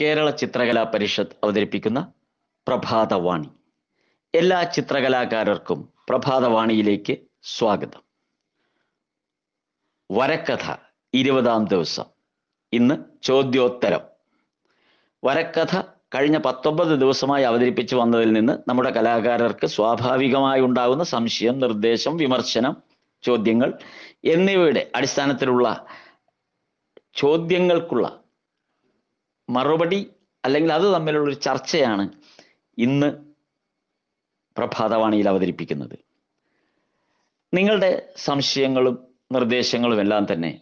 കേരള ചിത്രകലാ പരിഷത്ത് അവതരിപ്പിക്കുന്ന പ്രഭാതവാണി എല്ലാ ചിത്രകലാകാരർക്കും പ്രഭാതവാണിയിലേക്ക് സ്വാഗതം വരക്കഥ ഇരുപതാം ദിവസം ഇന്ന് ചോദ്യോത്തരം വരക്കഥ കഴിഞ്ഞ പത്തൊമ്പത് ദിവസമായി അവതരിപ്പിച്ചു വന്നതിൽ നിന്ന് നമ്മുടെ കലാകാരർക്ക് സ്വാഭാവികമായി ഉണ്ടാകുന്ന സംശയം നിർദ്ദേശം വിമർശനം ചോദ്യങ്ങൾ എന്നിവയുടെ അടിസ്ഥാനത്തിലുള്ള ചോദ്യങ്ങൾക്കുള്ള മറുപടി അല്ലെങ്കിൽ അത് തമ്മിലുള്ള ഒരു ചർച്ചയാണ് ഇന്ന് പ്രഭാതവാണിയിൽ അവതരിപ്പിക്കുന്നത് നിങ്ങളുടെ സംശയങ്ങളും നിർദ്ദേശങ്ങളും എല്ലാം തന്നെ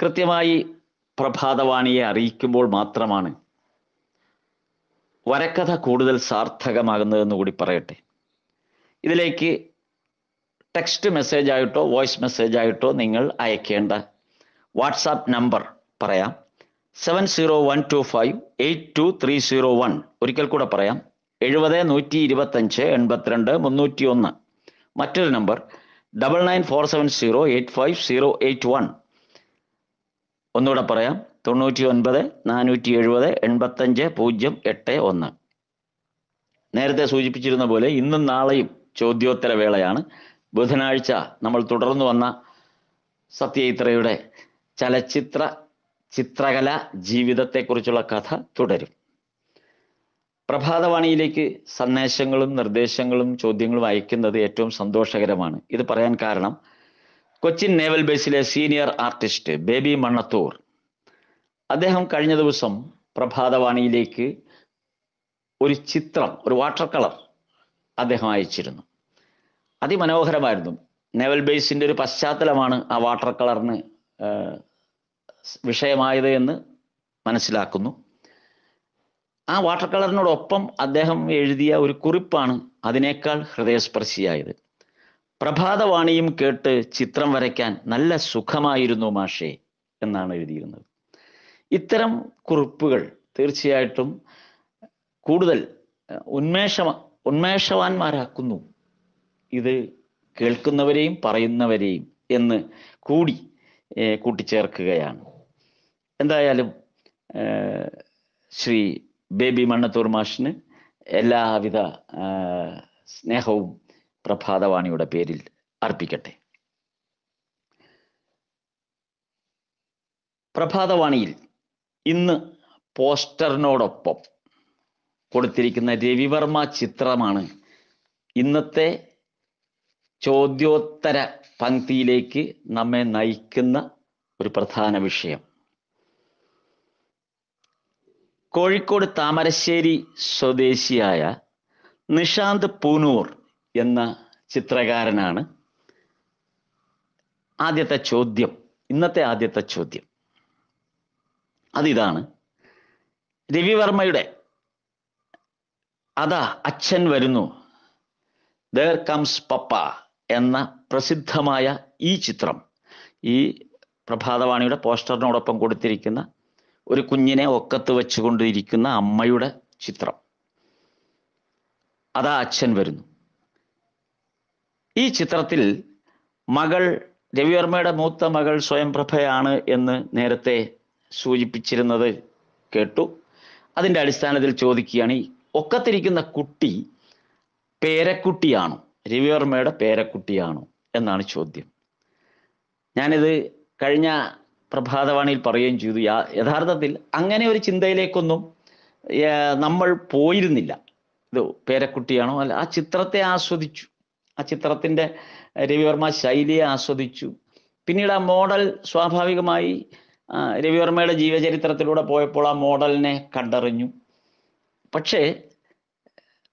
കൃത്യമായി പ്രഭാതവാണിയെ അറിയിക്കുമ്പോൾ മാത്രമാണ് വരക്കഥ കൂടുതൽ സാർത്ഥകമാകുന്നതെന്ന് കൂടി പറയട്ടെ ഇതിലേക്ക് ടെക്സ്റ്റ് മെസ്സേജായിട്ടോ വോയിസ് മെസ്സേജായിട്ടോ നിങ്ങൾ അയക്കേണ്ട വാട്സാപ്പ് നമ്പർ പറയാം seven zero one two five eight two three zero one ഒരിക്കൽ കൂടെ പറയാം എഴുപത് നൂറ്റി ഇരുപത്തഞ്ച് എൺപത്തിരണ്ട് മുന്നൂറ്റി ഒന്ന് മറ്റൊരു number double nine four seven zero eight five zero eight one ഒന്നുകൂടെ പറയാം തൊണ്ണൂറ്റി ഒൻപത് നാനൂറ്റി എഴുപത് എൺപത്തഞ്ച് പൂജ്യം എട്ട് ഒന്ന് നേരത്തെ സൂചിപ്പിച്ചിരുന്ന പോലെ ഇന്നും നാളെയും ചോദ്യോത്തര വേളയാണ് ബുധനാഴ്ച നമ്മൾ തുടർന്നു വന്ന സത്യയിത്രയുടെ ചലച്ചിത്ര ചിത്രകല ജീവിതത്തെക്കുറിച്ചുള്ള കഥ തുടരും പ്രഭാതവാണിയിലേക്ക് സന്ദേശങ്ങളും നിർദ്ദേശങ്ങളും ചോദ്യങ്ങളും അയക്കുന്നത് ഏറ്റവും സന്തോഷകരമാണ് ഇത് പറയാൻ കാരണം കൊച്ചിൻ നേവൽ ബേസിലെ സീനിയർ ആർട്ടിസ്റ്റ് ബേബി മണ്ണത്തൂർ അദ്ദേഹം കഴിഞ്ഞ ദിവസം പ്രഭാതവാണിയിലേക്ക് ഒരു ചിത്രം ഒരു വാട്ടർ കളർ അദ്ദേഹം അയച്ചിരുന്നു അതിമനോഹരമായിരുന്നു നേവൽ ബേസിൻ്റെ ഒരു പശ്ചാത്തലമാണ് ആ വാട്ടർ കളറിന് വിഷയമായത് എന്ന് മനസ്സിലാക്കുന്നു ആ വാട്ടർ കളറിനോടൊപ്പം അദ്ദേഹം എഴുതിയ ഒരു കുറിപ്പാണ് അതിനേക്കാൾ ഹൃദയസ്പർശിയായത് പ്രഭാതവാണിയും കേട്ട് ചിത്രം വരയ്ക്കാൻ നല്ല സുഖമായിരുന്നു മാഷേ എന്നാണ് എഴുതിയിരുന്നത് ഇത്തരം കുറിപ്പുകൾ തീർച്ചയായിട്ടും കൂടുതൽ ഉന്മേഷ ഉന്മേഷവാന്മാരാക്കുന്നു ഇത് കേൾക്കുന്നവരെയും പറയുന്നവരെയും എന്ന് കൂടി കൂട്ടിച്ചേർക്കുകയാണ് എന്തായാലും ശ്രീ ബേബി മണ്ണത്തൂർ മാഷിന് എല്ലാവിധ സ്നേഹവും പ്രഭാതവാണിയുടെ പേരിൽ അർപ്പിക്കട്ടെ പ്രഭാതവാണിയിൽ ഇന്ന് പോസ്റ്ററിനോടൊപ്പം കൊടുത്തിരിക്കുന്ന രവിവർമ്മ ചിത്രമാണ് ഇന്നത്തെ ചോദ്യോത്തര പങ്ക്തിയിലേക്ക് നമ്മെ നയിക്കുന്ന ഒരു പ്രധാന വിഷയം കോഴിക്കോട് താമരശ്ശേരി സ്വദേശിയായ നിഷാന്ത് പൂനൂർ എന്ന ചിത്രകാരനാണ് ആദ്യത്തെ ചോദ്യം ഇന്നത്തെ ആദ്യത്തെ ചോദ്യം അതിതാണ് രവിവർമ്മയുടെ അതാ അച്ഛൻ വരുന്നു ദർ കംസ് പപ്പ എന്ന പ്രസിദ്ധമായ ഈ ചിത്രം ഈ പ്രഭാതവാണിയുടെ പോസ്റ്ററിനോടൊപ്പം കൊടുത്തിരിക്കുന്ന ഒരു കുഞ്ഞിനെ ഒക്കത്ത് വെച്ചുകൊണ്ടിരിക്കുന്ന അമ്മയുടെ ചിത്രം അതാ അച്ഛൻ വരുന്നു ഈ ചിത്രത്തിൽ മകൾ രവിവർമ്മയുടെ മൂത്ത മകൾ സ്വയംപ്രഭയാണ് എന്ന് നേരത്തെ സൂചിപ്പിച്ചിരുന്നത് കേട്ടു അതിൻ്റെ അടിസ്ഥാനത്തിൽ ചോദിക്കുകയാണ് ഈ ഒക്കത്തിരിക്കുന്ന കുട്ടി പേരക്കുട്ടിയാണോ രവിവർമ്മയുടെ പേരക്കുട്ടിയാണോ എന്നാണ് ചോദ്യം ഞാനിത് കഴിഞ്ഞ പ്രഭാതവാണിയിൽ പറയുകയും ചെയ്തു യഥാർത്ഥത്തിൽ അങ്ങനെ ഒരു ചിന്തയിലേക്കൊന്നും നമ്മൾ പോയിരുന്നില്ല ഇത് പേരക്കുട്ടിയാണോ അല്ല ആ ചിത്രത്തെ ആസ്വദിച്ചു ആ ചിത്രത്തിൻ്റെ രവിവർമ്മ ശൈലിയെ ആസ്വദിച്ചു പിന്നീട് ആ മോഡൽ സ്വാഭാവികമായി രവിവർമ്മയുടെ ജീവചരിത്രത്തിലൂടെ പോയപ്പോൾ ആ മോഡലിനെ കണ്ടറിഞ്ഞു പക്ഷേ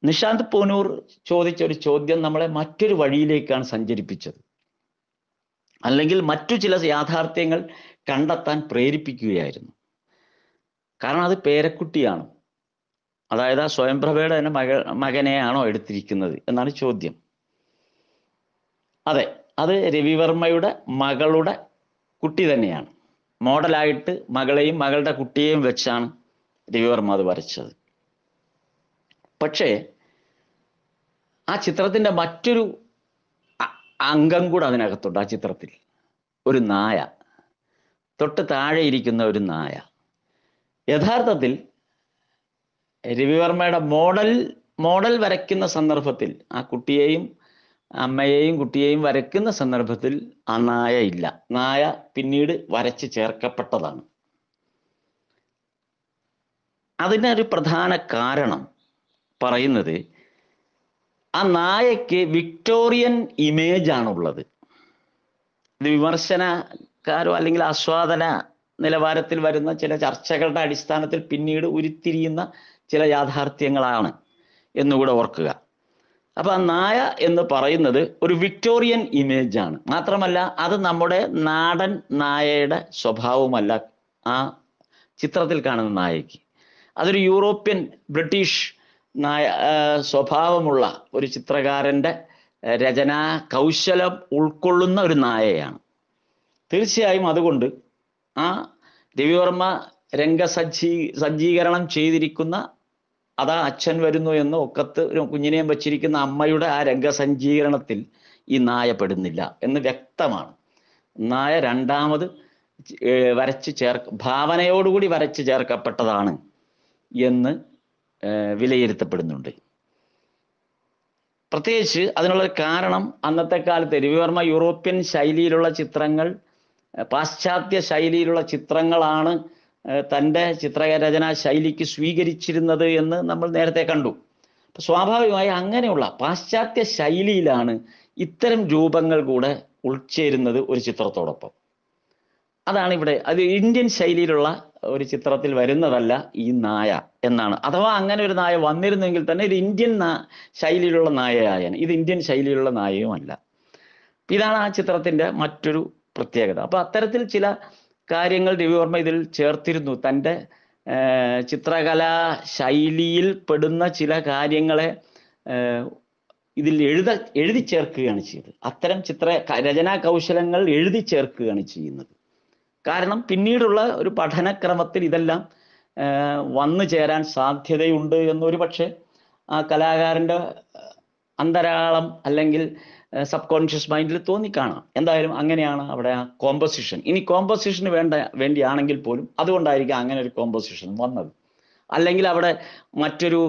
നിഷാന്ത് പൂനൂർ ചോദിച്ച ഒരു ചോദ്യം നമ്മളെ മറ്റൊരു വഴിയിലേക്കാണ് സഞ്ചരിപ്പിച്ചത് അല്ലെങ്കിൽ മറ്റു ചില യാഥാർത്ഥ്യങ്ങൾ കണ്ടെത്താൻ പ്രേരിപ്പിക്കുകയായിരുന്നു കാരണം അത് പേരക്കുട്ടിയാണ് അതായത് ആ സ്വയംപ്രഭയുടെ തന്നെ മക മകനെയാണോ എടുത്തിരിക്കുന്നത് എന്നാണ് ചോദ്യം അതെ അത് രവിവർമ്മയുടെ മകളുടെ കുട്ടി തന്നെയാണ് മോഡലായിട്ട് മകളെയും മകളുടെ കുട്ടിയെയും വെച്ചാണ് രവിവർമ്മ അത് വരച്ചത് പക്ഷേ ആ ചിത്രത്തിൻ്റെ മറ്റൊരു അംഗം കൂടെ അതിനകത്തുണ്ട് ആ ചിത്രത്തിൽ ഒരു നായ തൊട്ട് താഴെ ഇരിക്കുന്ന ഒരു നായ യഥാർത്ഥത്തിൽ രവിവർമ്മയുടെ മോഡൽ മോഡൽ വരയ്ക്കുന്ന സന്ദർഭത്തിൽ ആ കുട്ടിയെയും അമ്മയെയും കുട്ടിയെയും വരയ്ക്കുന്ന സന്ദർഭത്തിൽ ആ നായ ഇല്ല നായ പിന്നീട് വരച്ച് ചേർക്കപ്പെട്ടതാണ് അതിനൊരു പ്രധാന കാരണം പറയുന്നത് ആ നായയ്ക്ക് വിക്ടോറിയൻ ഇമേജ് ആണുള്ളത് വിമർശന കാരോ അല്ലെങ്കിൽ ആസ്വാദന നിലവാരത്തിൽ വരുന്ന ചില ചർച്ചകളുടെ അടിസ്ഥാനത്തിൽ പിന്നീട് ഉരുത്തിരിയുന്ന ചില യാഥാർത്ഥ്യങ്ങളാണ് എന്നുകൂടെ ഓർക്കുക അപ്പൊ നായ എന്ന് പറയുന്നത് ഒരു വിക്ടോറിയൻ ഇമേജ് ആണ് മാത്രമല്ല അത് നമ്മുടെ നാടൻ നായയുടെ സ്വഭാവമല്ല ആ ചിത്രത്തിൽ കാണുന്ന നായയ്ക്ക് അതൊരു യൂറോപ്യൻ ബ്രിട്ടീഷ് നായ സ്വഭാവമുള്ള ഒരു ചിത്രകാരന്റെ രചനാ കൗശലം ഉൾക്കൊള്ളുന്ന ഒരു നായയാണ് തീർച്ചയായും അതുകൊണ്ട് ആ രവിവർമ്മ രംഗസജ്ജീ സജ്ജീകരണം ചെയ്തിരിക്കുന്ന അതാ അച്ഛൻ വരുന്നു എന്ന് ഒക്കത്ത് ഒരു കുഞ്ഞിനെയും വച്ചിരിക്കുന്ന അമ്മയുടെ ആ രംഗസജ്ജീകരണത്തിൽ ഈ നായ പെടുന്നില്ല എന്ന് വ്യക്തമാണ് നായ രണ്ടാമത് വരച്ച് ചേർ ഭാവനയോടുകൂടി വരച്ച് ചേർക്കപ്പെട്ടതാണ് എന്ന് വിലയിരുത്തപ്പെടുന്നുണ്ട് പ്രത്യേകിച്ച് അതിനുള്ള കാരണം അന്നത്തെ കാലത്ത് രവിവർമ്മ യൂറോപ്യൻ ശൈലിയിലുള്ള ചിത്രങ്ങൾ പാശ്ചാത്യ ശൈലിയിലുള്ള ചിത്രങ്ങളാണ് തൻ്റെ ചിത്രരചനാ ശൈലിക്ക് സ്വീകരിച്ചിരുന്നത് എന്ന് നമ്മൾ നേരത്തെ കണ്ടു സ്വാഭാവികമായി അങ്ങനെയുള്ള പാശ്ചാത്യ ശൈലിയിലാണ് ഇത്തരം രൂപങ്ങൾ കൂടെ ഉൾച്ചേരുന്നത് ഒരു ചിത്രത്തോടൊപ്പം അതാണ് ഇവിടെ അത് ഇന്ത്യൻ ശൈലിയിലുള്ള ഒരു ചിത്രത്തിൽ വരുന്നതല്ല ഈ നായ എന്നാണ് അഥവാ അങ്ങനെ ഒരു നായ വന്നിരുന്നെങ്കിൽ തന്നെ ഇത് ഇന്ത്യൻ ശൈലിയിലുള്ള നായയായ ഇത് ഇന്ത്യൻ ശൈലിയിലുള്ള നായയുമല്ല ഇതാണ് ആ ചിത്രത്തിന്റെ മറ്റൊരു പ്രത്യേകത അപ്പോൾ അത്തരത്തിൽ ചില കാര്യങ്ങൾ രവിവർമ്മ ഇതിൽ ചേർത്തിരുന്നു തൻ്റെ ചിത്രകലാ ശൈലിയിൽ പെടുന്ന ചില കാര്യങ്ങളെ ഇതിൽ എഴുത എഴുതി ചേർക്കുകയാണ് ചെയ്തത് അത്തരം ചിത്ര രചനാ കൗശലങ്ങൾ എഴുതി ചേർക്കുകയാണ് ചെയ്യുന്നത് കാരണം പിന്നീടുള്ള ഒരു പഠനക്രമത്തിൽ ഇതെല്ലാം വന്നു ചേരാൻ സാധ്യതയുണ്ട് എന്നൊരു പക്ഷെ ആ കലാകാരൻ്റെ അന്തരാളം അല്ലെങ്കിൽ സബ് കോൺഷ്യസ് മൈൻഡിൽ തോന്നിക്കാണാം എന്തായാലും അങ്ങനെയാണ് അവിടെ ആ കോമ്പസിഷൻ ഇനി കോമ്പസിഷന് വേണ്ട വേണ്ടിയാണെങ്കിൽ പോലും അതുകൊണ്ടായിരിക്കും അങ്ങനെ ഒരു കോമ്പസിഷൻ വന്നത് അല്ലെങ്കിൽ അവിടെ മറ്റൊരു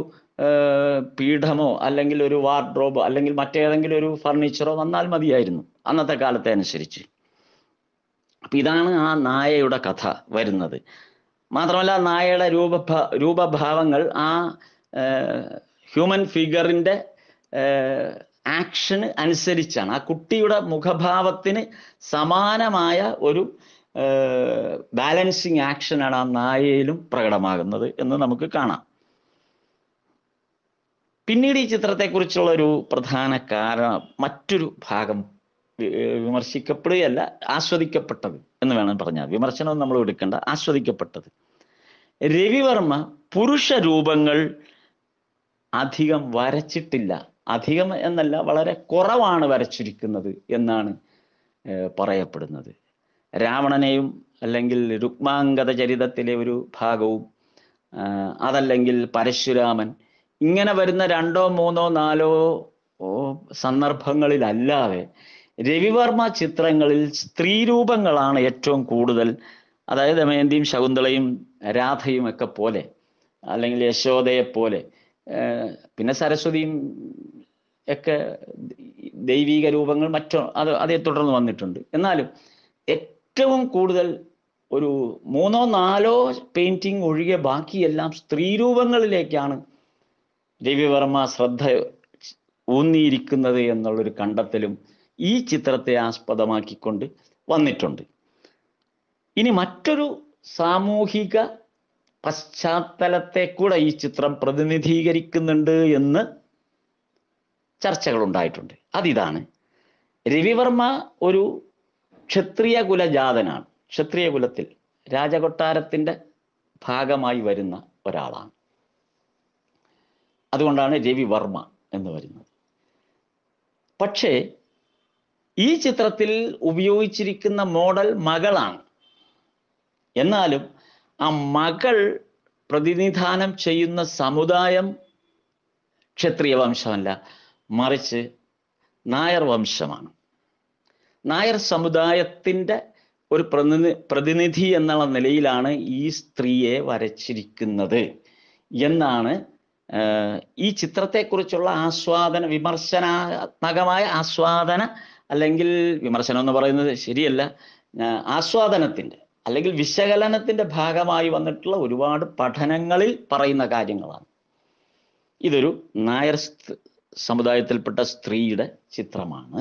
പീഠമോ അല്ലെങ്കിൽ ഒരു വാർഡ്രോബോ അല്ലെങ്കിൽ മറ്റേതെങ്കിലും ഒരു ഫർണിച്ചറോ വന്നാൽ മതിയായിരുന്നു അന്നത്തെ കാലത്തെ അനുസരിച്ച് അപ്പൊ ഇതാണ് ആ നായയുടെ കഥ വരുന്നത് മാത്രമല്ല നായയുടെ രൂപ രൂപഭാവങ്ങൾ ആ ഹ്യൂമൻ ഫിഗറിന്റെ ആക്ഷന് അനുസരിച്ചാണ് ആ കുട്ടിയുടെ മുഖഭാവത്തിന് സമാനമായ ഒരു ബാലൻസിങ് ആക്ഷനാണ് ആ നായയിലും പ്രകടമാകുന്നത് എന്ന് നമുക്ക് കാണാം പിന്നീട് ഈ ചിത്രത്തെക്കുറിച്ചുള്ള ഒരു പ്രധാന കാരണം മറ്റൊരു ഭാഗം വിമർശിക്കപ്പെടുകയല്ല ആസ്വദിക്കപ്പെട്ടത് എന്ന് വേണം പറഞ്ഞാൽ വിമർശനം നമ്മൾ എടുക്കേണ്ട ആസ്വദിക്കപ്പെട്ടത് രവിവർമ്മ പുരുഷ രൂപങ്ങൾ അധികം വരച്ചിട്ടില്ല അധികം എന്നല്ല വളരെ കുറവാണ് വരച്ചിരിക്കുന്നത് എന്നാണ് പറയപ്പെടുന്നത് രാവണനെയും അല്ലെങ്കിൽ രുക്മാംഗത ചരിതത്തിലെ ഒരു ഭാഗവും അതല്ലെങ്കിൽ പരശുരാമൻ ഇങ്ങനെ വരുന്ന രണ്ടോ മൂന്നോ നാലോ സന്ദർഭങ്ങളിലല്ലാതെ രവിവർമ്മ ചിത്രങ്ങളിൽ സ്ത്രീ രൂപങ്ങളാണ് ഏറ്റവും കൂടുതൽ അതായത് ദമയന്തിയും ശകുന്തളയും രാധയും ഒക്കെ പോലെ അല്ലെങ്കിൽ യശോദയെ പോലെ പിന്നെ സരസ്വതിയും ഒക്കെ ദൈവീക രൂപങ്ങൾ മറ്റോ അത് അതേ തുടർന്ന് വന്നിട്ടുണ്ട് എന്നാലും ഏറ്റവും കൂടുതൽ ഒരു മൂന്നോ നാലോ പെയിന്റിങ് ഒഴികെ ബാക്കിയെല്ലാം രൂപങ്ങളിലേക്കാണ് രവിവർമ്മ ശ്രദ്ധ ഊന്നിയിരിക്കുന്നത് എന്നുള്ളൊരു കണ്ടെത്തലും ഈ ചിത്രത്തെ ആസ്പദമാക്കിക്കൊണ്ട് വന്നിട്ടുണ്ട് ഇനി മറ്റൊരു സാമൂഹിക പശ്ചാത്തലത്തെ കൂടെ ഈ ചിത്രം പ്രതിനിധീകരിക്കുന്നുണ്ട് എന്ന് ചർച്ചകൾ ഉണ്ടായിട്ടുണ്ട് അതിതാണ് രവിവർമ്മ ഒരു ക്ഷത്രിയ കുലജാതനാണ് ക്ഷത്രിയ കുലത്തിൽ രാജകൊട്ടാരത്തിൻ്റെ ഭാഗമായി വരുന്ന ഒരാളാണ് അതുകൊണ്ടാണ് രവിവർമ്മ എന്ന് വരുന്നത് പക്ഷേ ഈ ചിത്രത്തിൽ ഉപയോഗിച്ചിരിക്കുന്ന മോഡൽ മകളാണ് എന്നാലും ആ മകൾ പ്രതിനിധാനം ചെയ്യുന്ന സമുദായം ക്ഷത്രിയ വംശമല്ല മറിച്ച് നായർ വംശമാണ് നായർ സമുദായത്തിൻ്റെ ഒരു പ്രതിനി പ്രതിനിധി എന്നുള്ള നിലയിലാണ് ഈ സ്ത്രീയെ വരച്ചിരിക്കുന്നത് എന്നാണ് ഈ ചിത്രത്തെക്കുറിച്ചുള്ള ആസ്വാദന വിമർശനാത്മകമായ ആസ്വാദന അല്ലെങ്കിൽ വിമർശനം എന്ന് പറയുന്നത് ശരിയല്ല ആസ്വാദനത്തിൻ്റെ അല്ലെങ്കിൽ വിശകലനത്തിന്റെ ഭാഗമായി വന്നിട്ടുള്ള ഒരുപാട് പഠനങ്ങളിൽ പറയുന്ന കാര്യങ്ങളാണ് ഇതൊരു നായർ സമുദായത്തിൽപ്പെട്ട സ്ത്രീയുടെ ചിത്രമാണ്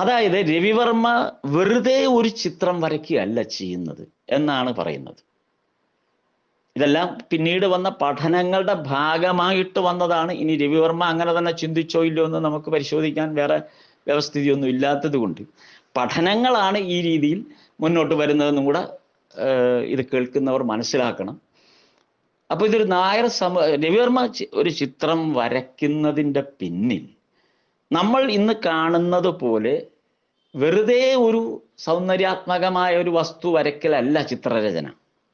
അതായത് രവിവർമ്മ വെറുതെ ഒരു ചിത്രം വരയ്ക്കുകയല്ല ചെയ്യുന്നത് എന്നാണ് പറയുന്നത് ഇതെല്ലാം പിന്നീട് വന്ന പഠനങ്ങളുടെ ഭാഗമായിട്ട് വന്നതാണ് ഇനി രവിവർമ്മ അങ്ങനെ തന്നെ ചിന്തിച്ചോ ഇല്ലയോ എന്ന് നമുക്ക് പരിശോധിക്കാൻ വേറെ വ്യവസ്ഥിതിയൊന്നും ഇല്ലാത്തത് കൊണ്ട് പഠനങ്ങളാണ് ഈ രീതിയിൽ മുന്നോട്ട് വരുന്നതെന്നും കൂടെ ഇത് കേൾക്കുന്നവർ മനസ്സിലാക്കണം അപ്പോൾ ഇതൊരു നായർ സമ രവിവർമ്മ ഒരു ചിത്രം വരയ്ക്കുന്നതിൻ്റെ പിന്നിൽ നമ്മൾ ഇന്ന് കാണുന്നത് പോലെ വെറുതെ ഒരു സൗന്ദര്യാത്മകമായ ഒരു വസ്തു വരയ്ക്കലല്ല ചിത്രരചന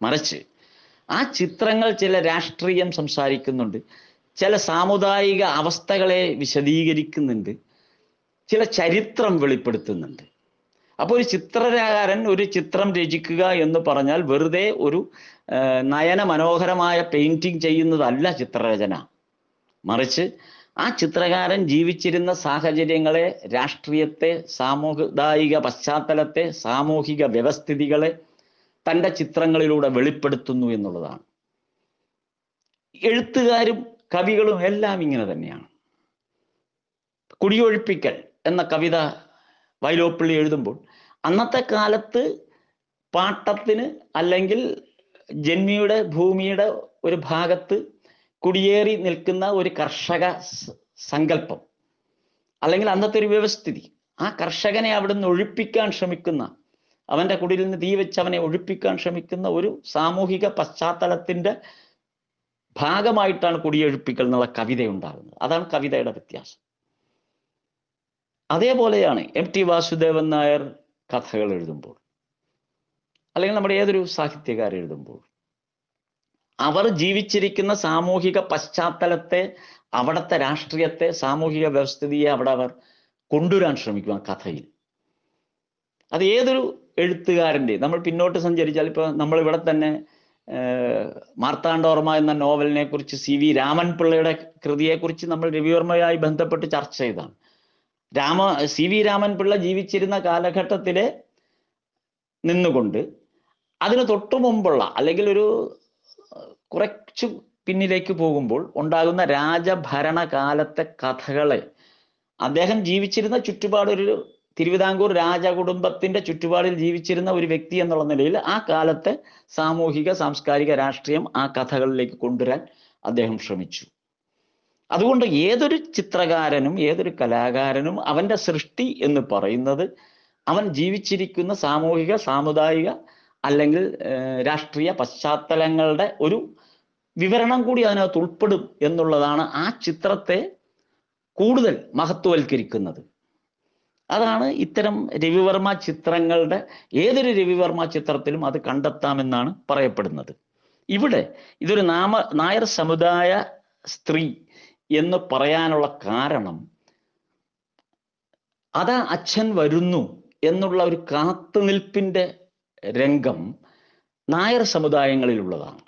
മറിച്ച് ആ ചിത്രങ്ങൾ ചില രാഷ്ട്രീയം സംസാരിക്കുന്നുണ്ട് ചില സാമുദായിക അവസ്ഥകളെ വിശദീകരിക്കുന്നുണ്ട് ചില ചരിത്രം വെളിപ്പെടുത്തുന്നുണ്ട് അപ്പോൾ ഒരു ചിത്രകാരൻ ഒരു ചിത്രം രചിക്കുക എന്ന് പറഞ്ഞാൽ വെറുതെ ഒരു നയന മനോഹരമായ പെയിന്റിംഗ് ചെയ്യുന്നതല്ല ചിത്രരചന മറിച്ച് ആ ചിത്രകാരൻ ജീവിച്ചിരുന്ന സാഹചര്യങ്ങളെ രാഷ്ട്രീയത്തെ സാമുദായിക പശ്ചാത്തലത്തെ സാമൂഹിക വ്യവസ്ഥിതികളെ തൻ്റെ ചിത്രങ്ങളിലൂടെ വെളിപ്പെടുത്തുന്നു എന്നുള്ളതാണ് എഴുത്തുകാരും കവികളും എല്ലാം ഇങ്ങനെ തന്നെയാണ് കുടിയൊഴിപ്പിക്കൽ എന്ന കവിത വൈലോപ്പിള്ളി എഴുതുമ്പോൾ അന്നത്തെ കാലത്ത് പാട്ടത്തിന് അല്ലെങ്കിൽ ജന്മിയുടെ ഭൂമിയുടെ ഒരു ഭാഗത്ത് കുടിയേറി നിൽക്കുന്ന ഒരു കർഷക സങ്കല്പം അല്ലെങ്കിൽ അന്നത്തെ ഒരു വ്യവസ്ഥിതി ആ കർഷകനെ അവിടുന്ന് ഒഴിപ്പിക്കാൻ ശ്രമിക്കുന്ന അവന്റെ കുടിയിൽ നിന്ന് തീ വെച്ച് അവനെ ഒഴിപ്പിക്കാൻ ശ്രമിക്കുന്ന ഒരു സാമൂഹിക പശ്ചാത്തലത്തിന്റെ ഭാഗമായിട്ടാണ് കുടിയൊഴിപ്പിക്കൽ എന്നുള്ള കവിത ഉണ്ടാകുന്നത് അതാണ് കവിതയുടെ വ്യത്യാസം അതേപോലെയാണ് എം ടി വാസുദേവൻ നായർ കഥകൾ എഴുതുമ്പോൾ അല്ലെങ്കിൽ നമ്മുടെ ഏതൊരു സാഹിത്യകാർ എഴുതുമ്പോൾ അവർ ജീവിച്ചിരിക്കുന്ന സാമൂഹിക പശ്ചാത്തലത്തെ അവിടുത്തെ രാഷ്ട്രീയത്തെ സാമൂഹിക വ്യവസ്ഥിതിയെ അവിടെ അവർ കൊണ്ടുവരാൻ ശ്രമിക്കും ആ കഥയിൽ അത് ഏതൊരു എഴുത്തുകാരൻ്റെ നമ്മൾ പിന്നോട്ട് സഞ്ചരിച്ചാൽ ഇപ്പോൾ നമ്മളിവിടെ തന്നെ മാർത്താണ്ഡവർമ്മ എന്ന നോവലിനെ കുറിച്ച് സി വി രാമൻ പിള്ളയുടെ കൃതിയെക്കുറിച്ച് നമ്മൾ രവിവർമ്മയായി ബന്ധപ്പെട്ട് ചർച്ച ചെയ്താണ് രാമ സി വി പിള്ള ജീവിച്ചിരുന്ന കാലഘട്ടത്തില് നിന്നുകൊണ്ട് അതിന് തൊട്ടു മുമ്പുള്ള അല്ലെങ്കിൽ ഒരു കുറച്ചു പിന്നിലേക്ക് പോകുമ്പോൾ ഉണ്ടാകുന്ന രാജഭരണകാലത്തെ കഥകളെ അദ്ദേഹം ജീവിച്ചിരുന്ന ചുറ്റുപാടൊരു തിരുവിതാംകൂർ രാജകുടുംബത്തിന്റെ ചുറ്റുപാടിൽ ജീവിച്ചിരുന്ന ഒരു വ്യക്തി എന്നുള്ള നിലയിൽ ആ കാലത്തെ സാമൂഹിക സാംസ്കാരിക രാഷ്ട്രീയം ആ കഥകളിലേക്ക് കൊണ്ടുവരാൻ അദ്ദേഹം ശ്രമിച്ചു അതുകൊണ്ട് ഏതൊരു ചിത്രകാരനും ഏതൊരു കലാകാരനും അവൻ്റെ സൃഷ്ടി എന്ന് പറയുന്നത് അവൻ ജീവിച്ചിരിക്കുന്ന സാമൂഹിക സാമുദായിക അല്ലെങ്കിൽ രാഷ്ട്രീയ പശ്ചാത്തലങ്ങളുടെ ഒരു വിവരണം കൂടി അതിനകത്ത് ഉൾപ്പെടും എന്നുള്ളതാണ് ആ ചിത്രത്തെ കൂടുതൽ മഹത്വവൽക്കരിക്കുന്നത് അതാണ് ഇത്തരം രവിവർമ്മ ചിത്രങ്ങളുടെ ഏതൊരു രവിവർമ്മ ചിത്രത്തിലും അത് കണ്ടെത്താമെന്നാണ് പറയപ്പെടുന്നത് ഇവിടെ ഇതൊരു നാമ നായർ സമുദായ സ്ത്രീ എന്ന് പറയാനുള്ള കാരണം അതാ അച്ഛൻ വരുന്നു എന്നുള്ള ഒരു കാത്തുനിൽപ്പിൻ്റെ രംഗം നായർ സമുദായങ്ങളിലുള്ളതാണ്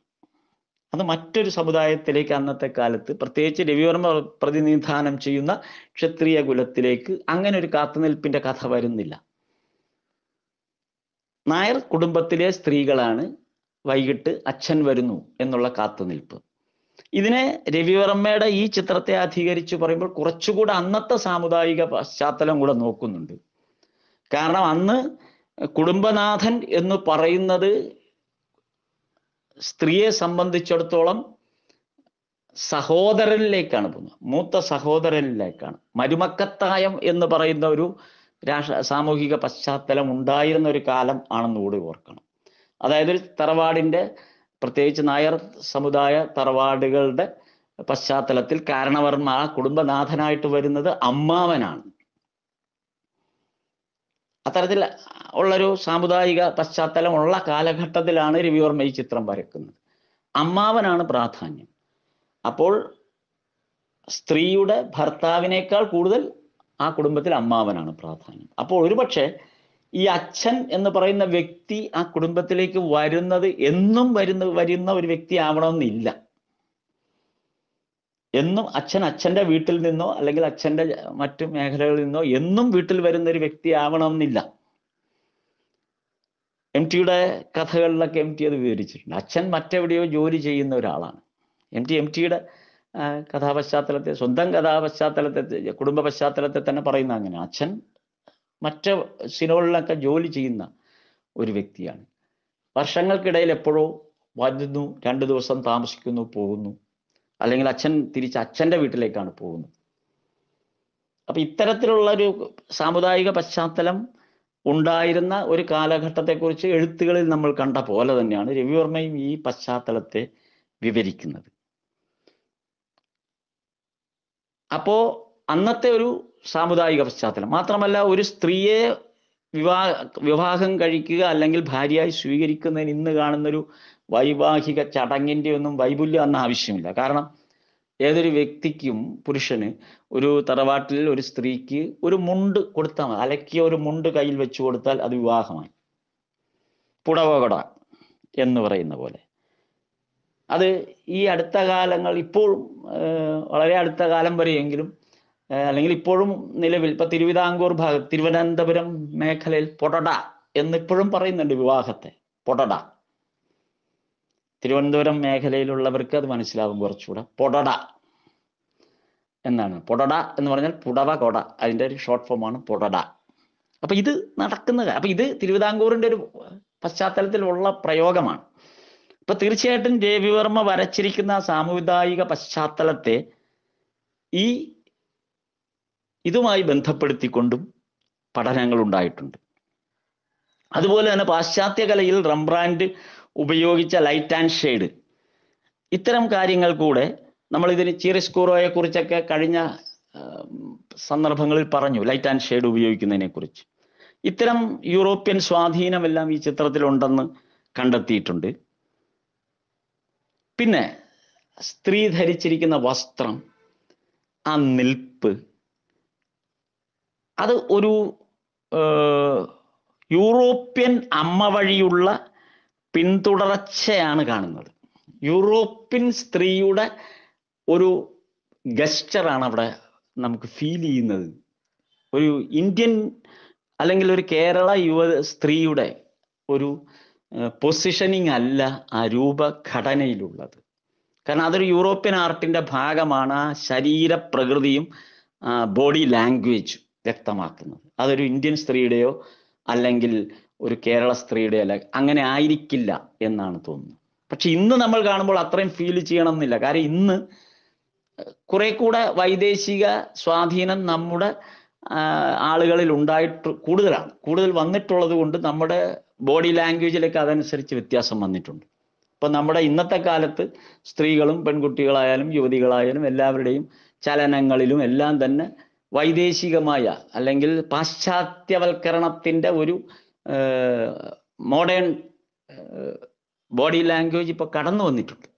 അത് മറ്റൊരു സമുദായത്തിലേക്ക് അന്നത്തെ കാലത്ത് പ്രത്യേകിച്ച് രവിവർമ്മ പ്രതിനിധാനം ചെയ്യുന്ന ക്ഷത്രിയ കുലത്തിലേക്ക് അങ്ങനെ ഒരു കാത്തുനിൽപ്പിൻ്റെ കഥ വരുന്നില്ല നായർ കുടുംബത്തിലെ സ്ത്രീകളാണ് വൈകിട്ട് അച്ഛൻ വരുന്നു എന്നുള്ള കാത്തുനിൽപ്പ് ഇതിനെ രവിവർമ്മയുടെ ഈ ചിത്രത്തെ അധികരിച്ച് പറയുമ്പോൾ കുറച്ചുകൂടെ അന്നത്തെ സാമുദായിക പശ്ചാത്തലം കൂടെ നോക്കുന്നുണ്ട് കാരണം അന്ന് കുടുംബനാഥൻ എന്ന് പറയുന്നത് സ്ത്രീയെ സംബന്ധിച്ചിടത്തോളം സഹോദരനിലേക്കാണ് പോകുന്നത് മൂത്ത സഹോദരനിലേക്കാണ് മരുമക്കത്തായം എന്ന് പറയുന്ന ഒരു രാഷ്ട്ര സാമൂഹിക പശ്ചാത്തലം ഉണ്ടായിരുന്ന ഒരു കാലം ആണെന്നുകൂടി ഓർക്കണം അതായത് തറവാടിന്റെ പ്രത്യേകിച്ച് നായർ സമുദായ തറവാടുകളുടെ പശ്ചാത്തലത്തിൽ കാരണവർമ്മ ആ കുടുംബനാഥനായിട്ട് വരുന്നത് അമ്മാവനാണ് അത്തരത്തിൽ ഉള്ളൊരു സാമുദായിക പശ്ചാത്തലമുള്ള കാലഘട്ടത്തിലാണ് രവിവർമ്മ ഈ ചിത്രം വരക്കുന്നത് അമ്മാവനാണ് പ്രാധാന്യം അപ്പോൾ സ്ത്രീയുടെ ഭർത്താവിനേക്കാൾ കൂടുതൽ ആ കുടുംബത്തിൽ അമ്മാവനാണ് പ്രാധാന്യം അപ്പോൾ ഒരുപക്ഷെ ഈ അച്ഛൻ എന്ന് പറയുന്ന വ്യക്തി ആ കുടുംബത്തിലേക്ക് വരുന്നത് എന്നും വരുന്ന വരുന്ന ഒരു വ്യക്തി ആവണമെന്നില്ല എന്നും അച്ഛൻ അച്ഛൻ്റെ വീട്ടിൽ നിന്നോ അല്ലെങ്കിൽ അച്ഛൻ്റെ മറ്റു മേഖലകളിൽ നിന്നോ എന്നും വീട്ടിൽ വരുന്ന ഒരു വ്യക്തി ആവണമെന്നില്ല എം ടിയുടെ കഥകളിലൊക്കെ എം ടി അത് വിവരിച്ചിട്ടുണ്ട് അച്ഛൻ മറ്റെവിടെയോ ജോലി ചെയ്യുന്ന ഒരാളാണ് എം ടി എം ടിയുടെ കഥാപശ്ചാത്തലത്തെ സ്വന്തം കഥാപശ്ചാത്തലത്തെ കുടുംബ പശ്ചാത്തലത്തെ തന്നെ പറയുന്ന അങ്ങനെ അച്ഛൻ മറ്റ് സിനിമകളിലൊക്കെ ജോലി ചെയ്യുന്ന ഒരു വ്യക്തിയാണ് വർഷങ്ങൾക്കിടയിൽ എപ്പോഴോ വരുന്നു രണ്ട് ദിവസം താമസിക്കുന്നു പോകുന്നു അല്ലെങ്കിൽ അച്ഛൻ തിരിച്ച് അച്ഛൻ്റെ വീട്ടിലേക്കാണ് പോകുന്നത് അപ്പം ഇത്തരത്തിലുള്ള ഒരു സാമുദായിക പശ്ചാത്തലം ഉണ്ടായിരുന്ന ഒരു കാലഘട്ടത്തെക്കുറിച്ച് എഴുത്തുകളിൽ നമ്മൾ കണ്ട പോലെ തന്നെയാണ് രവിവർമ്മയും ഈ പശ്ചാത്തലത്തെ വിവരിക്കുന്നത് അപ്പോൾ അന്നത്തെ ഒരു സാമുദായിക പശ്ചാത്തലം മാത്രമല്ല ഒരു സ്ത്രീയെ വിവാഹ വിവാഹം കഴിക്കുക അല്ലെങ്കിൽ ഭാര്യയായി സ്വീകരിക്കുന്നതിന് ഇന്ന് കാണുന്നൊരു വൈവാഹിക ചടങ്ങിൻ്റെ ഒന്നും വൈപുല്യം അന്ന് ആവശ്യമില്ല കാരണം ഏതൊരു വ്യക്തിക്കും പുരുഷന് ഒരു തറവാട്ടിൽ ഒരു സ്ത്രീക്ക് ഒരു മുണ്ട് കൊടുത്താൽ മതി അലക്കിയ ഒരു മുണ്ട് കയ്യിൽ വെച്ചു കൊടുത്താൽ അത് വിവാഹമായി പുടവകട എന്ന് പറയുന്ന പോലെ അത് ഈ അടുത്ത കാലങ്ങൾ ഇപ്പോഴും വളരെ അടുത്ത കാലം വരെയെങ്കിലും അല്ലെങ്കിൽ ഇപ്പോഴും നിലവിൽ ഇപ്പൊ തിരുവിതാംകൂർ ഭാഗത്ത് തിരുവനന്തപുരം മേഖലയിൽ പൊടട എന്ന് ഇപ്പോഴും പറയുന്നുണ്ട് വിവാഹത്തെ പൊടട തിരുവനന്തപുരം മേഖലയിലുള്ളവർക്ക് അത് മനസ്സിലാവും കുറച്ചുകൂടെ പൊടട എന്നാണ് പൊടട എന്ന് പറഞ്ഞാൽ പുടവ കൊട അതിൻ്റെ ഒരു ഷോർട്ട് ഫോമാണ് പൊടട അപ്പൊ ഇത് നടക്കുന്ന അപ്പൊ ഇത് തിരുവിതാംകൂറിന്റെ ഒരു പശ്ചാത്തലത്തിലുള്ള പ്രയോഗമാണ് ഇപ്പൊ തീർച്ചയായിട്ടും രവിവർമ്മ വരച്ചിരിക്കുന്ന സാമുദായിക പശ്ചാത്തലത്തെ ഈ ഇതുമായി ബന്ധപ്പെടുത്തിക്കൊണ്ടും പഠനങ്ങൾ ഉണ്ടായിട്ടുണ്ട് അതുപോലെ തന്നെ പാശ്ചാത്യ കലയിൽ റംബ്രാൻഡ് ഉപയോഗിച്ച ലൈറ്റ് ആൻഡ് ഷെയ്ഡ് ഇത്തരം കാര്യങ്ങൾ കൂടെ നമ്മൾ ഇതിന് ചീറിസ്കൂറോയെ കുറിച്ചൊക്കെ കഴിഞ്ഞ സന്ദർഭങ്ങളിൽ പറഞ്ഞു ലൈറ്റ് ആൻഡ് ഷെയ്ഡ് ഉപയോഗിക്കുന്നതിനെ കുറിച്ച് ഇത്തരം യൂറോപ്യൻ സ്വാധീനമെല്ലാം ഈ ചിത്രത്തിലുണ്ടെന്ന് കണ്ടെത്തിയിട്ടുണ്ട് പിന്നെ സ്ത്രീ ധരിച്ചിരിക്കുന്ന വസ്ത്രം ആ നിൽപ്പ് അത് ഒരു യൂറോപ്യൻ അമ്മ വഴിയുള്ള പിന്തുടർച്ചയാണ് കാണുന്നത് യൂറോപ്യൻ സ്ത്രീയുടെ ഒരു ഗസ്റ്ററാണ് അവിടെ നമുക്ക് ഫീൽ ചെയ്യുന്നത് ഒരു ഇന്ത്യൻ അല്ലെങ്കിൽ ഒരു കേരള യുവ സ്ത്രീയുടെ ഒരു പൊസിഷനിങ് അല്ല ആ രൂപഘടനയിലുള്ളത് കാരണം അതൊരു യൂറോപ്യൻ ആർട്ടിൻ്റെ ഭാഗമാണ് ആ ശരീരപ്രകൃതിയും ബോഡി ലാംഗ്വേജും വ്യക്തമാക്കുന്നത് അതൊരു ഇന്ത്യൻ സ്ത്രീയുടെയോ അല്ലെങ്കിൽ ഒരു കേരള സ്ത്രീയുടെയോ അല്ല അങ്ങനെ ആയിരിക്കില്ല എന്നാണ് തോന്നുന്നത് പക്ഷെ ഇന്ന് നമ്മൾ കാണുമ്പോൾ അത്രയും ഫീൽ ചെയ്യണം എന്നില്ല കാരണം ഇന്ന് കുറെ കൂടെ വൈദേശിക സ്വാധീനം നമ്മുടെ ആളുകളിൽ ഉണ്ടായിട്ട് കൂടുതലാണ് കൂടുതൽ വന്നിട്ടുള്ളത് കൊണ്ട് നമ്മുടെ ബോഡി ലാംഗ്വേജിലൊക്കെ അതനുസരിച്ച് വ്യത്യാസം വന്നിട്ടുണ്ട് ഇപ്പൊ നമ്മുടെ ഇന്നത്തെ കാലത്ത് സ്ത്രീകളും പെൺകുട്ടികളായാലും യുവതികളായാലും എല്ലാവരുടെയും ചലനങ്ങളിലും എല്ലാം തന്നെ വൈദേശികമായ അല്ലെങ്കിൽ പാശ്ചാത്യവൽക്കരണത്തിൻ്റെ ഒരു മോഡേൺ ബോഡി ലാംഗ്വേജ് ഇപ്പോൾ കടന്നു വന്നിട്ടുണ്ട്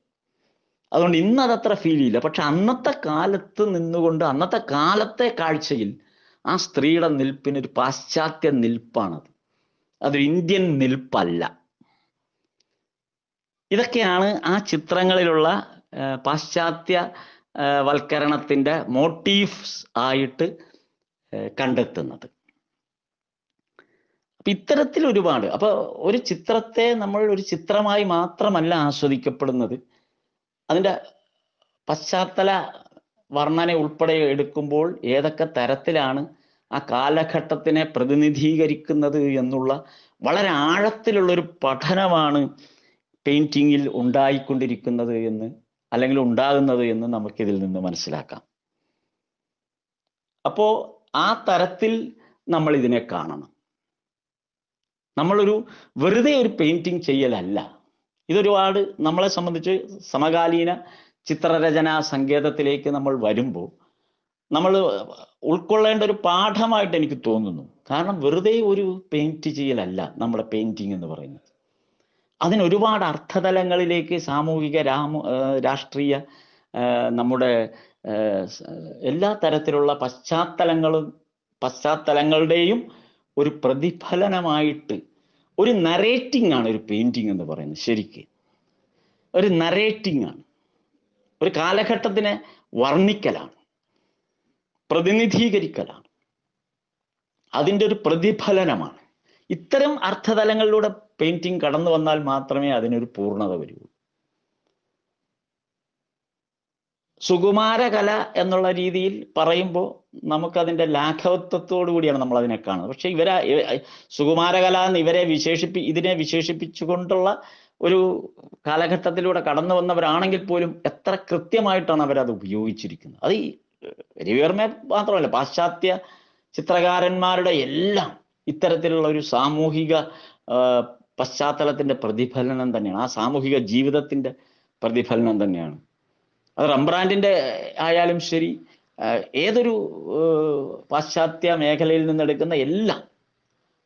അതുകൊണ്ട് ഇന്ന് അതത്ര ഫീൽ ചെയ്യില്ല പക്ഷെ അന്നത്തെ കാലത്ത് നിന്നുകൊണ്ട് അന്നത്തെ കാലത്തെ കാഴ്ചയിൽ ആ സ്ത്രീയുടെ നിൽപ്പിന് ഒരു പാശ്ചാത്യ നിൽപ്പാണത് അതൊരു ഇന്ത്യൻ നിൽപ്പല്ല ഇതൊക്കെയാണ് ആ ചിത്രങ്ങളിലുള്ള പാശ്ചാത്യ വൽക്കരണത്തിൻ്റെ മോട്ടീവ്സ് ആയിട്ട് കണ്ടെത്തുന്നത് അപ്പം ഇത്തരത്തിൽ ഒരുപാട് അപ്പോൾ ഒരു ചിത്രത്തെ നമ്മൾ ഒരു ചിത്രമായി മാത്രമല്ല ആസ്വദിക്കപ്പെടുന്നത് അതിൻ്റെ പശ്ചാത്തല വർണ്ണന ഉൾപ്പെടെ എടുക്കുമ്പോൾ ഏതൊക്കെ തരത്തിലാണ് ആ കാലഘട്ടത്തിനെ പ്രതിനിധീകരിക്കുന്നത് എന്നുള്ള വളരെ ആഴത്തിലുള്ളൊരു പഠനമാണ് പെയിൻറ്റിങ്ങിൽ ഉണ്ടായിക്കൊണ്ടിരിക്കുന്നത് എന്ന് അല്ലെങ്കിൽ ഉണ്ടാകുന്നത് എന്ന് നമുക്കിതിൽ നിന്ന് മനസ്സിലാക്കാം അപ്പോൾ ആ തരത്തിൽ നമ്മൾ ഇതിനെ കാണണം നമ്മളൊരു വെറുതെ ഒരു പെയിന്റിങ് ചെയ്യലല്ല ഇതൊരുപാട് നമ്മളെ സംബന്ധിച്ച് സമകാലീന ചിത്രരചനാ സങ്കേതത്തിലേക്ക് നമ്മൾ വരുമ്പോൾ നമ്മൾ ഉൾക്കൊള്ളേണ്ട ഒരു പാഠമായിട്ട് എനിക്ക് തോന്നുന്നു കാരണം വെറുതെ ഒരു പെയിന്റ് ചെയ്യലല്ല നമ്മുടെ പെയിന്റിങ് എന്ന് പറയുന്നത് അതിനൊരുപാട് അർത്ഥതലങ്ങളിലേക്ക് സാമൂഹിക രാമു രാഷ്ട്രീയ നമ്മുടെ എല്ലാ തരത്തിലുള്ള പശ്ചാത്തലങ്ങളും പശ്ചാത്തലങ്ങളുടെയും ഒരു പ്രതിഫലനമായിട്ട് ഒരു നരേറ്റിംഗ് ആണ് ഒരു പെയിന്റിംഗ് എന്ന് പറയുന്നത് ശരിക്ക് ഒരു നരേറ്റിംഗ് ആണ് ഒരു കാലഘട്ടത്തിനെ വർണ്ണിക്കലാണ് പ്രതിനിധീകരിക്കലാണ് അതിൻ്റെ ഒരു പ്രതിഫലനമാണ് ഇത്തരം അർത്ഥതലങ്ങളിലൂടെ പെയിന്റിംഗ് കടന്നു വന്നാൽ മാത്രമേ അതിനൊരു പൂർണ്ണത വരുള്ളൂ സുകുമാരകല എന്നുള്ള രീതിയിൽ പറയുമ്പോൾ നമുക്കതിൻ്റെ ലാഘവത്വത്തോടു കൂടിയാണ് നമ്മൾ അതിനെ കാണുന്നത് പക്ഷേ ഇവരെ സുകുമാരകല എന്ന് ഇവരെ വിശേഷിപ്പി ഇതിനെ വിശേഷിപ്പിച്ചുകൊണ്ടുള്ള ഒരു കാലഘട്ടത്തിലൂടെ കടന്നു വന്നവരാണെങ്കിൽ പോലും എത്ര കൃത്യമായിട്ടാണ് അവരത് ഉപയോഗിച്ചിരിക്കുന്നത് അത് ഈ രവിവർമ്മ മാത്രമല്ല പാശ്ചാത്യ ചിത്രകാരന്മാരുടെ എല്ലാം ഇത്തരത്തിലുള്ള ഒരു സാമൂഹിക പശ്ചാത്തലത്തിൻ്റെ പ്രതിഫലനം തന്നെയാണ് ആ സാമൂഹിക ജീവിതത്തിൻ്റെ പ്രതിഫലനം തന്നെയാണ് അത് റംബ്രാൻഡിൻ്റെ ആയാലും ശരി ഏതൊരു പാശ്ചാത്യ മേഖലയിൽ നിന്നെടുക്കുന്ന എല്ലാം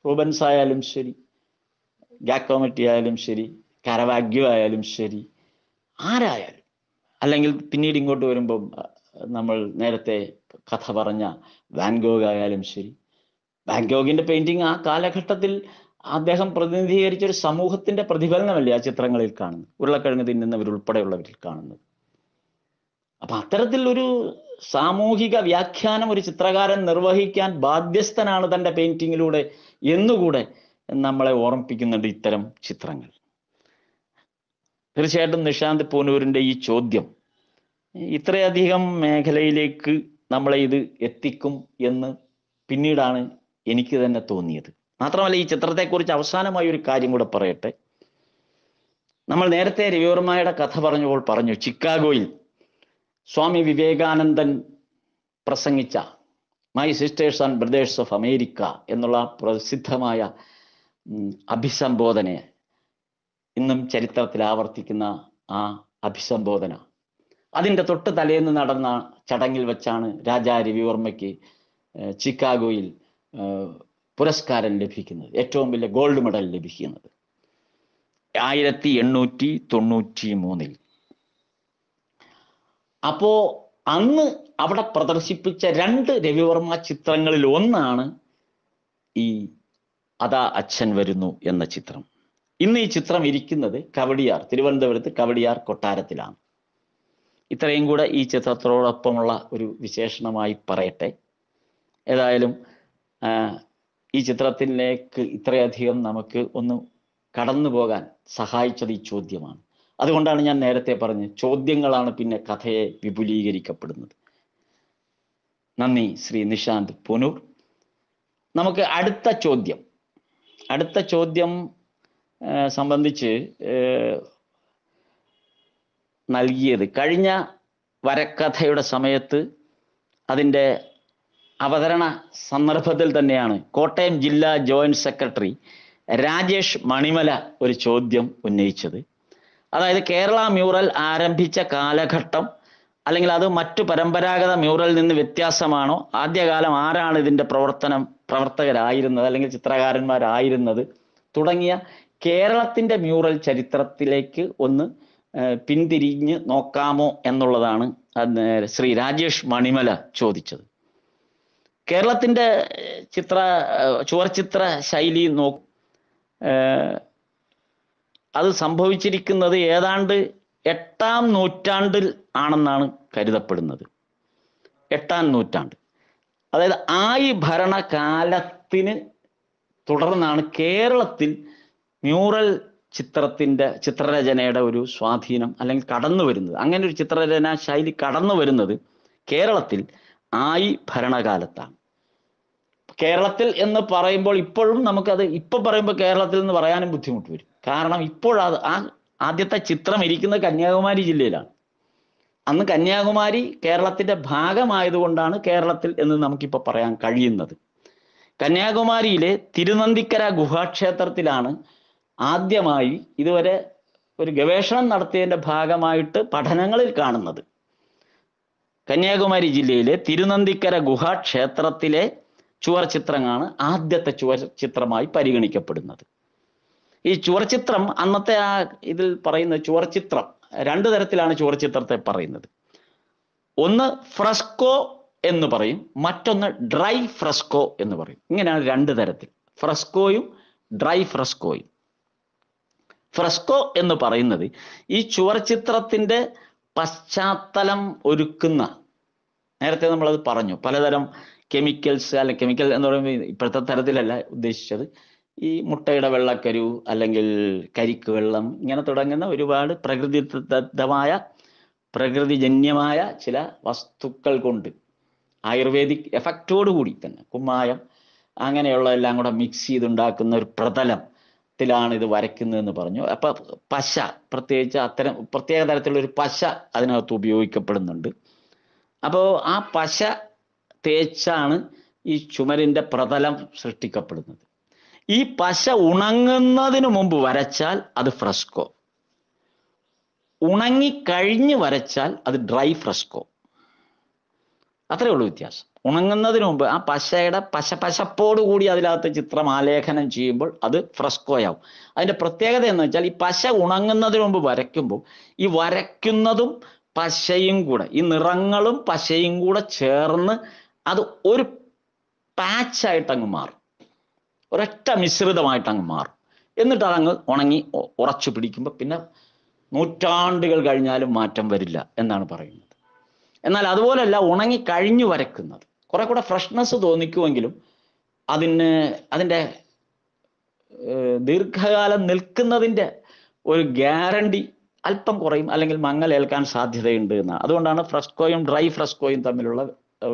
റൂബൻസ് ആയാലും ശരി ഗാക്കോമറ്റി ആയാലും ശരി കരവാഗ്യു ആയാലും ശരി ആരായാലും അല്ലെങ്കിൽ പിന്നീട് ഇങ്ങോട്ട് വരുമ്പം നമ്മൾ നേരത്തെ കഥ പറഞ്ഞ വാൻഗോഗ് ആയാലും ശരി വാൻഗോഗിൻ്റെ പെയിൻറ്റിങ് ആ കാലഘട്ടത്തിൽ അദ്ദേഹം പ്രതിനിധീകരിച്ച ഒരു സമൂഹത്തിന്റെ പ്രതിഫലനമല്ലേ ആ ചിത്രങ്ങളിൽ കാണുന്നത് ഉരുളക്കിഴങ്ങ് തിന്നുന്നവർ ഉൾപ്പെടെയുള്ളവരിൽ കാണുന്നത് അപ്പൊ അത്തരത്തിൽ ഒരു സാമൂഹിക വ്യാഖ്യാനം ഒരു ചിത്രകാരൻ നിർവഹിക്കാൻ ബാധ്യസ്ഥനാണ് തന്റെ പെയിന്റിങ്ങിലൂടെ എന്നുകൂടെ നമ്മളെ ഓർമ്മിപ്പിക്കുന്നുണ്ട് ഇത്തരം ചിത്രങ്ങൾ തീർച്ചയായിട്ടും നിഷാന്ത് പൂനൂരിന്റെ ഈ ചോദ്യം ഇത്രയധികം മേഖലയിലേക്ക് നമ്മളെ ഇത് എത്തിക്കും എന്ന് പിന്നീടാണ് എനിക്ക് തന്നെ തോന്നിയത് മാത്രമല്ല ഈ ചിത്രത്തെക്കുറിച്ച് അവസാനമായി ഒരു കാര്യം കൂടെ പറയട്ടെ നമ്മൾ നേരത്തെ രവിവർമ്മയുടെ കഥ പറഞ്ഞപ്പോൾ പറഞ്ഞു ചിക്കാഗോയിൽ സ്വാമി വിവേകാനന്ദൻ പ്രസംഗിച്ച my sisters and brothers of America എന്നുള്ള പ്രസിദ്ധമായ അഭിസംബോധനയെ ഇന്നും ചരിത്രത്തിൽ ആവർത്തിക്കുന്ന ആ അഭിസംബോധന അതിൻ്റെ തൊട്ട് തലേന്ന് നടന്ന ചടങ്ങിൽ വെച്ചാണ് രാജാ രവിവർമ്മയ്ക്ക് ചിക്കാഗോയിൽ പുരസ്കാരം ലഭിക്കുന്നത് ഏറ്റവും വലിയ ഗോൾഡ് മെഡൽ ലഭിക്കുന്നത് ആയിരത്തി എണ്ണൂറ്റി തൊണ്ണൂറ്റി മൂന്നിൽ അപ്പോൾ അന്ന് അവിടെ പ്രദർശിപ്പിച്ച രണ്ട് രവിവർമ്മ ചിത്രങ്ങളിൽ ഒന്നാണ് ഈ അതാ അച്ഛൻ വരുന്നു എന്ന ചിത്രം ഇന്ന് ഈ ചിത്രം ഇരിക്കുന്നത് കവടിയാർ തിരുവനന്തപുരത്ത് കവടിയാർ കൊട്ടാരത്തിലാണ് ഇത്രയും കൂടെ ഈ ചിത്രത്തോടൊപ്പമുള്ള ഒരു വിശേഷണമായി പറയട്ടെ ഏതായാലും ഈ ചിത്രത്തിലേക്ക് ഇത്രയധികം നമുക്ക് ഒന്ന് കടന്നു പോകാൻ സഹായിച്ചത് ഈ ചോദ്യമാണ് അതുകൊണ്ടാണ് ഞാൻ നേരത്തെ പറഞ്ഞത് ചോദ്യങ്ങളാണ് പിന്നെ കഥയെ വിപുലീകരിക്കപ്പെടുന്നത് നന്ദി ശ്രീ നിഷാന്ത് പുനൂർ നമുക്ക് അടുത്ത ചോദ്യം അടുത്ത ചോദ്യം സംബന്ധിച്ച് നൽകിയത് കഴിഞ്ഞ വരക്കഥയുടെ സമയത്ത് അതിൻ്റെ അവതരണ സന്ദർഭത്തിൽ തന്നെയാണ് കോട്ടയം ജില്ലാ ജോയിന്റ് സെക്രട്ടറി രാജേഷ് മണിമല ഒരു ചോദ്യം ഉന്നയിച്ചത് അതായത് കേരള മ്യൂറൽ ആരംഭിച്ച കാലഘട്ടം അല്ലെങ്കിൽ അത് മറ്റു പരമ്പരാഗത മ്യൂറൽ നിന്ന് വ്യത്യാസമാണോ ആദ്യകാലം ആരാണ് ഇതിൻ്റെ പ്രവർത്തനം പ്രവർത്തകരായിരുന്നത് അല്ലെങ്കിൽ ചിത്രകാരന്മാരായിരുന്നത് തുടങ്ങിയ കേരളത്തിൻ്റെ മ്യൂറൽ ചരിത്രത്തിലേക്ക് ഒന്ന് പിന്തിരിഞ്ഞ് നോക്കാമോ എന്നുള്ളതാണ് ശ്രീ രാജേഷ് മണിമല ചോദിച്ചത് കേരളത്തിന്റെ ചിത്ര ചുവർചിത്ര ശൈലി നോ അത് സംഭവിച്ചിരിക്കുന്നത് ഏതാണ്ട് എട്ടാം നൂറ്റാണ്ടിൽ ആണെന്നാണ് കരുതപ്പെടുന്നത് എട്ടാം നൂറ്റാണ്ട് അതായത് ആയി ഭരണകാലത്തിന് തുടർന്നാണ് കേരളത്തിൽ മ്യൂറൽ ചിത്രത്തിൻ്റെ ചിത്രരചനയുടെ ഒരു സ്വാധീനം അല്ലെങ്കിൽ കടന്നു വരുന്നത് അങ്ങനെ ഒരു ചിത്രരചനാ ശൈലി കടന്നു വരുന്നത് കേരളത്തിൽ ആയി ഭരണകാലത്താണ് കേരളത്തിൽ എന്ന് പറയുമ്പോൾ ഇപ്പോഴും നമുക്കത് ഇപ്പൊ പറയുമ്പോൾ കേരളത്തിൽ എന്ന് പറയാനും ബുദ്ധിമുട്ട് വരും കാരണം ഇപ്പോഴത് ആ ആദ്യത്തെ ചിത്രം ഇരിക്കുന്നത് കന്യാകുമാരി ജില്ലയിലാണ് അന്ന് കന്യാകുമാരി കേരളത്തിന്റെ ഭാഗമായതുകൊണ്ടാണ് കേരളത്തിൽ എന്ന് നമുക്കിപ്പോൾ പറയാൻ കഴിയുന്നത് കന്യാകുമാരിയിലെ തിരുനന്ദിക്കര ഗുഹാക്ഷേത്രത്തിലാണ് ആദ്യമായി ഇതുവരെ ഒരു ഗവേഷണം നടത്തിയതിൻ്റെ ഭാഗമായിട്ട് പഠനങ്ങളിൽ കാണുന്നത് കന്യാകുമാരി ജില്ലയിലെ തിരുനന്ദിക്കര ഗുഹാക്ഷേത്രത്തിലെ ചുവർചിത്രങ്ങളാണ് ആദ്യത്തെ ചുവർ ചിത്രമായി പരിഗണിക്കപ്പെടുന്നത് ഈ ചുവർചിത്രം അന്നത്തെ ആ ഇതിൽ പറയുന്ന ചുവർചിത്രം രണ്ടു രണ്ട് തരത്തിലാണ് ചുവർ ചിത്രത്തെ പറയുന്നത് ഒന്ന് ഫ്രസ്കോ എന്ന് പറയും മറ്റൊന്ന് ഡ്രൈ ഫ്രസ്കോ എന്ന് പറയും ഇങ്ങനെയാണ് രണ്ട് തരത്തിൽ ഫ്രസ്കോയും ഡ്രൈ ഫ്രസ്കോയും ഫ്രസ്കോ എന്ന് പറയുന്നത് ഈ ചുവർ പശ്ചാത്തലം ഒരുക്കുന്ന നേരത്തെ നമ്മളത് പറഞ്ഞു പലതരം കെമിക്കൽസ് അല്ല കെമിക്കൽ എന്ന് പറയുമ്പോൾ ഇപ്പോഴത്തെ തരത്തിലല്ല ഉദ്ദേശിച്ചത് ഈ മുട്ടയുടെ വെള്ളക്കരു അല്ലെങ്കിൽ കരിക്ക് വെള്ളം ഇങ്ങനെ തുടങ്ങുന്ന ഒരുപാട് പ്രകൃതിദത്തമായ പ്രകൃതിജന്യമായ ചില വസ്തുക്കൾ കൊണ്ട് ആയുർവേദിക് എഫക്റ്റോട് കൂടി തന്നെ കുമ്മായം അങ്ങനെയുള്ള എല്ലാം കൂടെ മിക്സ് ചെയ്തുണ്ടാക്കുന്ന ഒരു പ്രതലത്തിലാണ് ഇത് വരയ്ക്കുന്നതെന്ന് പറഞ്ഞു അപ്പൊ പശ പ്രത്യേകിച്ച് അത്തരം പ്രത്യേക തരത്തിലുള്ള ഒരു പശ അതിനകത്ത് ഉപയോഗിക്കപ്പെടുന്നുണ്ട് അപ്പോൾ ആ പശ തേച്ചാണ് ഈ ചുമരിൻ്റെ പ്രതലം സൃഷ്ടിക്കപ്പെടുന്നത് ഈ പശ ഉണങ്ങുന്നതിന് മുമ്പ് വരച്ചാൽ അത് ഫ്രസ്കോ കഴിഞ്ഞ് വരച്ചാൽ അത് ഡ്രൈ ഫ്രസ്കോ അത്രേ ഉള്ളൂ വ്യത്യാസം ഉണങ്ങുന്നതിന് മുമ്പ് ആ പശയുടെ പശ പശപ്പോട് കൂടി അതിനകത്ത് ചിത്രം ആലേഖനം ചെയ്യുമ്പോൾ അത് ഫ്രസ്കോയാവും അതിൻ്റെ പ്രത്യേകത എന്ന് വെച്ചാൽ ഈ പശ ഉണങ്ങുന്നതിന് മുമ്പ് വരയ്ക്കുമ്പോൾ ഈ വരയ്ക്കുന്നതും പശയും കൂടെ ഈ നിറങ്ങളും പശയും കൂടെ ചേർന്ന് അത് ഒരു പാച്ചായിട്ട് അങ്ങ് മാറും ഒരൊറ്റ മിശ്രിതമായിട്ട് അങ്ങ് മാറും എന്നിട്ട് അതങ്ങ് ഉണങ്ങി ഉറച്ചു പിടിക്കുമ്പോൾ പിന്നെ നൂറ്റാണ്ടുകൾ കഴിഞ്ഞാലും മാറ്റം വരില്ല എന്നാണ് പറയുന്നത് എന്നാൽ അതുപോലെയല്ല ഉണങ്ങി കഴിഞ്ഞു വരക്കുന്നത് കുറെ കൂടെ ഫ്രഷ്നെസ് തോന്നിക്കുമെങ്കിലും അതിന് അതിൻ്റെ ദീർഘകാലം നിൽക്കുന്നതിൻ്റെ ഒരു ഗ്യാരണ്ടി അല്പം കുറയും അല്ലെങ്കിൽ മങ്ങലേൽക്കാൻ സാധ്യതയുണ്ട് എന്നാണ് അതുകൊണ്ടാണ് ഫ്രസ്കോയും ഡ്രൈ ഫ്രസ്കോയും തമ്മിലുള്ള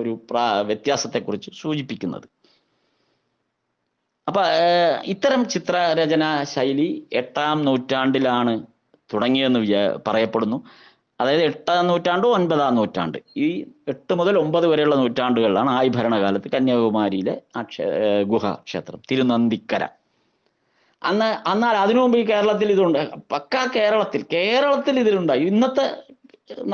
ഒരു പ്രാ വ്യത്യാസത്തെക്കുറിച്ച് സൂചിപ്പിക്കുന്നത് അപ്പൊ ഇത്തരം ചിത്രരചന ശൈലി എട്ടാം നൂറ്റാണ്ടിലാണ് തുടങ്ങിയെന്ന് വിചാ പറയപ്പെടുന്നു അതായത് എട്ടാം നൂറ്റാണ്ട് ഒൻപതാം നൂറ്റാണ്ട് ഈ എട്ട് മുതൽ ഒമ്പത് വരെയുള്ള നൂറ്റാണ്ടുകളിലാണ് ആയി ഭരണകാലത്ത് കന്യാകുമാരിയിലെ ആ ഗുഹ ക്ഷേത്രം തിരുനന്ദിക്കര അന്ന് എന്നാൽ അതിനു മുമ്പ് ഈ കേരളത്തിൽ ഇതുണ്ട് പക്കാ കേരളത്തിൽ കേരളത്തിൽ ഇതിലുണ്ടായി ഇന്നത്തെ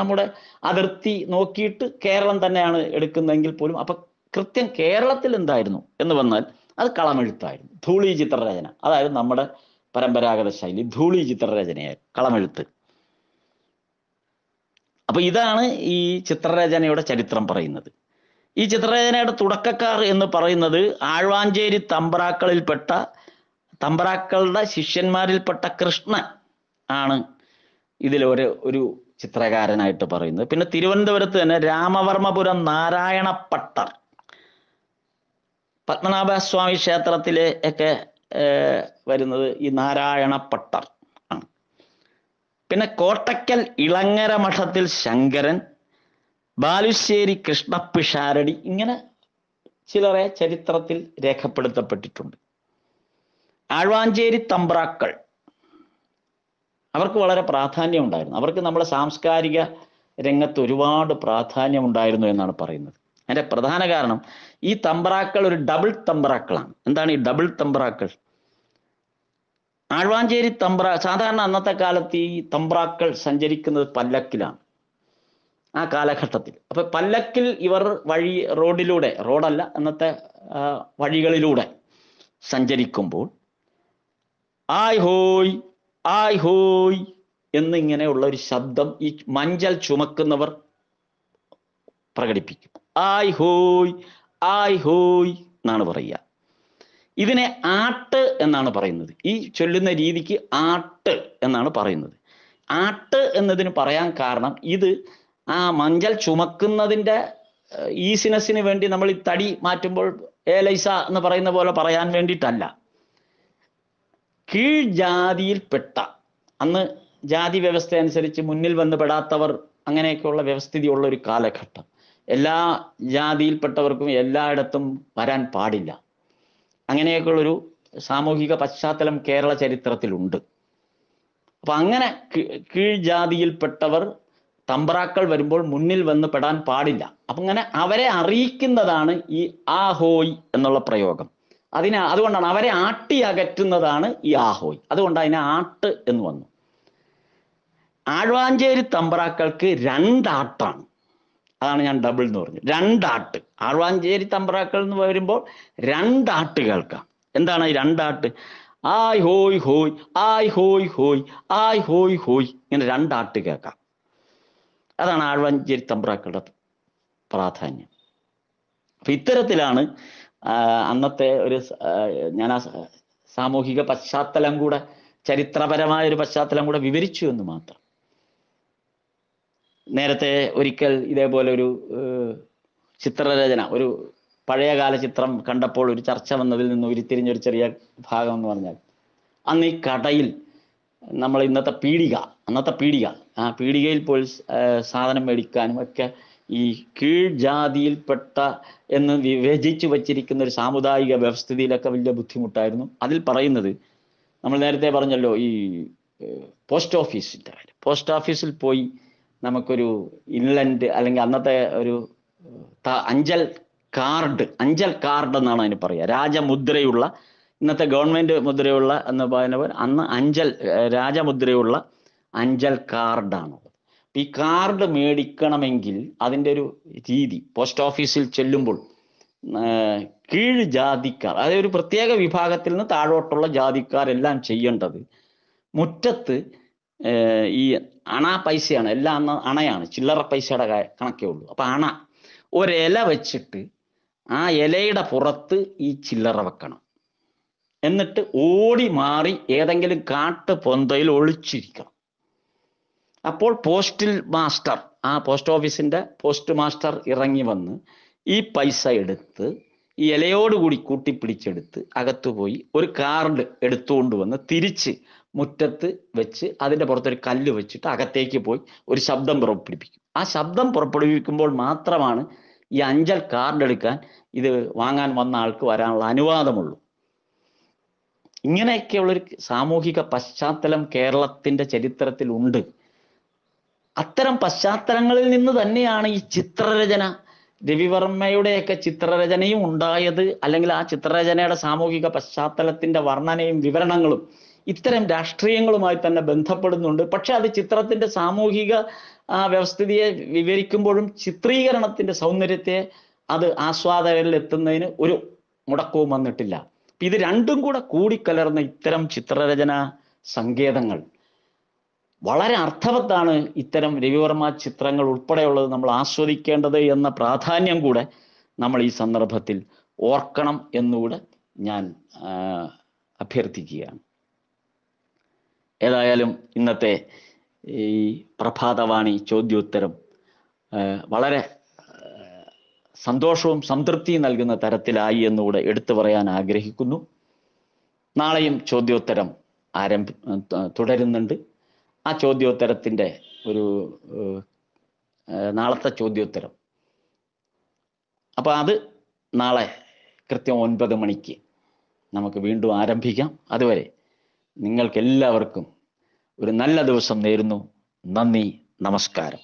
നമ്മുടെ അതിർത്തി നോക്കിയിട്ട് കേരളം തന്നെയാണ് എടുക്കുന്നതെങ്കിൽ പോലും അപ്പൊ കൃത്യം കേരളത്തിൽ എന്തായിരുന്നു എന്ന് വന്നാൽ അത് കളമെഴുത്തായിരുന്നു ധൂളി ചിത്രരചന അതായത് നമ്മുടെ പരമ്പരാഗത ശൈലി ധൂളി ചിത്രരചനയായിരുന്നു കളമെഴുത്ത് അപ്പൊ ഇതാണ് ഈ ചിത്രരചനയുടെ ചരിത്രം പറയുന്നത് ഈ ചിത്രരചനയുടെ തുടക്കക്കാർ എന്ന് പറയുന്നത് ആഴ്വാഞ്ചേരി തമ്പ്രാക്കളിൽപ്പെട്ട തമ്പ്രാക്കളുടെ ശിഷ്യന്മാരിൽപ്പെട്ട കൃഷ്ണൻ ആണ് ഇതിലൊരു ഒരു ചിത്രകാരനായിട്ട് പറയുന്നത് പിന്നെ തിരുവനന്തപുരത്ത് തന്നെ രാമവർമ്മപുരം നാരായണപ്പട്ടർ സ്വാമി ക്ഷേത്രത്തിലെ ഒക്കെ വരുന്നത് ഈ നാരായണപ്പട്ടർ ആണ് പിന്നെ കോട്ടക്കൽ ഇളങ്ങര മഠത്തിൽ ശങ്കരൻ ബാലുശ്ശേരി കൃഷ്ണപ്പിഷാരടി ഇങ്ങനെ ചിലരെ ചരിത്രത്തിൽ രേഖപ്പെടുത്തപ്പെട്ടിട്ടുണ്ട് ആഴ്വാഞ്ചേരി തമ്പ്രാക്കൾ അവർക്ക് വളരെ പ്രാധാന്യം ഉണ്ടായിരുന്നു അവർക്ക് നമ്മുടെ സാംസ്കാരിക രംഗത്ത് ഒരുപാട് പ്രാധാന്യം ഉണ്ടായിരുന്നു എന്നാണ് പറയുന്നത് അതിൻ്റെ പ്രധാന കാരണം ഈ തമ്പ്രാക്കൾ ഒരു ഡബിൾ തമ്പ്രാക്കളാണ് എന്താണ് ഈ ഡബിൾ തമ്പ്രാക്കൾ ആഴ്വാഞ്ചേരി തമ്പ്ര സാധാരണ അന്നത്തെ കാലത്ത് ഈ തമ്പ്രാക്കൾ സഞ്ചരിക്കുന്നത് പല്ലക്കിലാണ് ആ കാലഘട്ടത്തിൽ അപ്പൊ പല്ലക്കിൽ ഇവർ വഴി റോഡിലൂടെ റോഡല്ല അന്നത്തെ വഴികളിലൂടെ സഞ്ചരിക്കുമ്പോൾ ആയ് ഹോയ് ആയ് ഹോയ് എന്നിങ്ങനെയുള്ള ഒരു ശബ്ദം ഈ മഞ്ചൽ ചുമക്കുന്നവർ പ്രകടിപ്പിക്കും ആയ് ഹോയ് ആയ് ഹോയ് എന്നാണ് പറയുക ഇതിനെ ആട്ട് എന്നാണ് പറയുന്നത് ഈ ചൊല്ലുന്ന രീതിക്ക് ആട്ട് എന്നാണ് പറയുന്നത് ആട്ട് എന്നതിന് പറയാൻ കാരണം ഇത് ആ മഞ്ചൽ ചുമക്കുന്നതിൻ്റെ ഈസിനസിന് വേണ്ടി നമ്മൾ ഈ തടി മാറ്റുമ്പോൾ ഏലൈസ എന്ന് പറയുന്ന പോലെ പറയാൻ വേണ്ടിയിട്ടല്ല കീഴ്ജാതിയിൽപ്പെട്ട അന്ന് ജാതി വ്യവസ്ഥ അനുസരിച്ച് മുന്നിൽ വന്ന് പെടാത്തവർ അങ്ങനെയൊക്കെയുള്ള ഉള്ള ഒരു കാലഘട്ടം എല്ലാ ജാതിയിൽപ്പെട്ടവർക്കും എല്ലായിടത്തും വരാൻ പാടില്ല ഒരു സാമൂഹിക പശ്ചാത്തലം കേരള ചരിത്രത്തിലുണ്ട് അപ്പൊ അങ്ങനെ കീഴ്ജാതിയിൽപ്പെട്ടവർ തമ്പ്രാക്കൾ വരുമ്പോൾ മുന്നിൽ വന്ന് പെടാൻ പാടില്ല അപ്പൊ അങ്ങനെ അവരെ അറിയിക്കുന്നതാണ് ഈ ആഹോയ് എന്നുള്ള പ്രയോഗം അതിനെ അതുകൊണ്ടാണ് അവരെ ആട്ടി അകറ്റുന്നതാണ് ഈ ആഹോയ് അതുകൊണ്ട് അതിനെ ആട്ട് എന്ന് വന്നു ആഴ്വാഞ്ചേരി തമ്പ്രാക്കൾക്ക് രണ്ടാട്ടാണ് അതാണ് ഞാൻ ഡബിൾ എന്ന് പറഞ്ഞത് രണ്ടാട്ട് ആഴ്വാഞ്ചേരി തമ്പ്രാക്കൾ എന്ന് വരുമ്പോൾ രണ്ടാട്ട് കേൾക്കാം എന്താണ് ഈ രണ്ടാട്ട് ആയ് ഹോയ് ഹോയ് ആയ് ഹോയ് ഹോയ് ആയ് ഹോയ് ഹോയ് ഇങ്ങനെ രണ്ടാട്ട് കേൾക്കാം അതാണ് ആഴ്വാഞ്ചേരി തമ്പ്രാക്കളുടെ പ്രാധാന്യം അപ്പൊ ഇത്തരത്തിലാണ് അന്നത്തെ ഒരു ഞാൻ ആ സാമൂഹിക പശ്ചാത്തലം കൂടെ ചരിത്രപരമായ ഒരു പശ്ചാത്തലം കൂടെ വിവരിച്ചു എന്ന് മാത്രം നേരത്തെ ഒരിക്കൽ ഇതേപോലെ ഒരു ചിത്രരചന ഒരു പഴയകാല ചിത്രം കണ്ടപ്പോൾ ഒരു ചർച്ച വന്നതിൽ നിന്ന് ഉരുത്തിരിഞ്ഞൊരു ചെറിയ ഭാഗം എന്ന് പറഞ്ഞാൽ അന്ന് ഈ കടയിൽ നമ്മൾ ഇന്നത്തെ പീടിക അന്നത്തെ പീടിക ആ പീടികയിൽ പോയി സാധനം മേടിക്കാനും ഒക്കെ ഈ കീഴ്ജാതിയിൽപ്പെട്ട എന്ന് വിവേചിച്ചു വച്ചിരിക്കുന്ന ഒരു സാമുദായിക വ്യവസ്ഥിതിയിലൊക്കെ വലിയ ബുദ്ധിമുട്ടായിരുന്നു അതിൽ പറയുന്നത് നമ്മൾ നേരത്തെ പറഞ്ഞല്ലോ ഈ പോസ്റ്റ് ഓഫീസിൻ്റെ കാര്യം പോസ്റ്റ് ഓഫീസിൽ പോയി നമുക്കൊരു ഇൻലൻഡ് അല്ലെങ്കിൽ അന്നത്തെ ഒരു അഞ്ചൽ കാർഡ് അഞ്ചൽ കാർഡ് എന്നാണ് അതിന് പറയുക രാജമുദ്രയുള്ള ഇന്നത്തെ ഗവൺമെന്റ് മുദ്രയുള്ള എന്ന് പറയുന്ന അന്ന് അഞ്ചൽ രാജമുദ്രയുള്ള അഞ്ചൽ കാർഡാണ് ഈ കാർഡ് മേടിക്കണമെങ്കിൽ അതിൻ്റെ ഒരു രീതി പോസ്റ്റ് ഓഫീസിൽ ചെല്ലുമ്പോൾ കീഴ് ജാതിക്കാർ അതായത് ഒരു പ്രത്യേക വിഭാഗത്തിൽ നിന്ന് താഴോട്ടുള്ള ജാതിക്കാരെല്ലാം ചെയ്യേണ്ടത് മുറ്റത്ത് ഈ അണ പൈസയാണ് എല്ലാം അണയാണ് ചില്ലറ പൈസയുടെ കണക്കേ ഉള്ളൂ അപ്പം അണ ഒരില വെച്ചിട്ട് ആ ഇലയുടെ പുറത്ത് ഈ ചില്ലറ വെക്കണം എന്നിട്ട് ഓടി മാറി ഏതെങ്കിലും കാട്ട് പൊന്തയിൽ ഒളിച്ചിരിക്കണം അപ്പോൾ പോസ്റ്റിൽ മാസ്റ്റർ ആ പോസ്റ്റ് ഓഫീസിൻ്റെ പോസ്റ്റ് മാസ്റ്റർ ഇറങ്ങി വന്ന് ഈ പൈസ എടുത്ത് ഈ കൂട്ടി കൂട്ടിപ്പിടിച്ചെടുത്ത് അകത്തു പോയി ഒരു കാർഡ് എടുത്തുകൊണ്ട് വന്ന് തിരിച്ച് മുറ്റത്ത് വെച്ച് അതിൻ്റെ പുറത്തൊരു കല്ല് വെച്ചിട്ട് അകത്തേക്ക് പോയി ഒരു ശബ്ദം പുറപ്പെടുപ്പിക്കും ആ ശബ്ദം പുറപ്പെടുവിക്കുമ്പോൾ മാത്രമാണ് ഈ അഞ്ചൽ കാർഡ് എടുക്കാൻ ഇത് വാങ്ങാൻ വന്ന ആൾക്ക് വരാനുള്ള അനുവാദമുള്ളൂ ഇങ്ങനെയൊക്കെയുള്ളൊരു സാമൂഹിക പശ്ചാത്തലം കേരളത്തിൻ്റെ ചരിത്രത്തിൽ ഉണ്ട് അത്തരം പശ്ചാത്തലങ്ങളിൽ നിന്ന് തന്നെയാണ് ഈ ചിത്രരചന രവിവർമ്മയുടെയൊക്കെ ചിത്രരചനയും ഉണ്ടായത് അല്ലെങ്കിൽ ആ ചിത്രരചനയുടെ സാമൂഹിക പശ്ചാത്തലത്തിന്റെ വർണ്ണനയും വിവരണങ്ങളും ഇത്തരം രാഷ്ട്രീയങ്ങളുമായി തന്നെ ബന്ധപ്പെടുന്നുണ്ട് പക്ഷെ അത് ചിത്രത്തിന്റെ സാമൂഹിക വ്യവസ്ഥിതിയെ വിവരിക്കുമ്പോഴും ചിത്രീകരണത്തിന്റെ സൗന്ദര്യത്തെ അത് ആസ്വാദകരിൽ എത്തുന്നതിന് ഒരു മുടക്കവും വന്നിട്ടില്ല ഇത് രണ്ടും കൂടെ കൂടിക്കലർന്ന ഇത്തരം ചിത്രരചന സങ്കേതങ്ങൾ വളരെ അർത്ഥവത്താണ് ഇത്തരം രവിവർമ്മ ചിത്രങ്ങൾ ഉൾപ്പെടെയുള്ളത് നമ്മൾ ആസ്വദിക്കേണ്ടത് എന്ന പ്രാധാന്യം കൂടെ നമ്മൾ ഈ സന്ദർഭത്തിൽ ഓർക്കണം എന്നുകൂടെ ഞാൻ അഭ്യർത്ഥിക്കുകയാണ് ഏതായാലും ഇന്നത്തെ ഈ പ്രഭാതവാണി ചോദ്യോത്തരം വളരെ സന്തോഷവും സംതൃപ്തിയും നൽകുന്ന തരത്തിലായി എന്നുകൂടെ എടുത്തു പറയാൻ ആഗ്രഹിക്കുന്നു നാളെയും ചോദ്യോത്തരം ആരംഭ തുടരുന്നുണ്ട് ആ ചോദ്യോത്തരത്തിൻ്റെ ഒരു നാളത്തെ ചോദ്യോത്തരം അപ്പോൾ അത് നാളെ കൃത്യം ഒൻപത് മണിക്ക് നമുക്ക് വീണ്ടും ആരംഭിക്കാം അതുവരെ നിങ്ങൾക്കെല്ലാവർക്കും ഒരു നല്ല ദിവസം നേരുന്നു നന്ദി നമസ്കാരം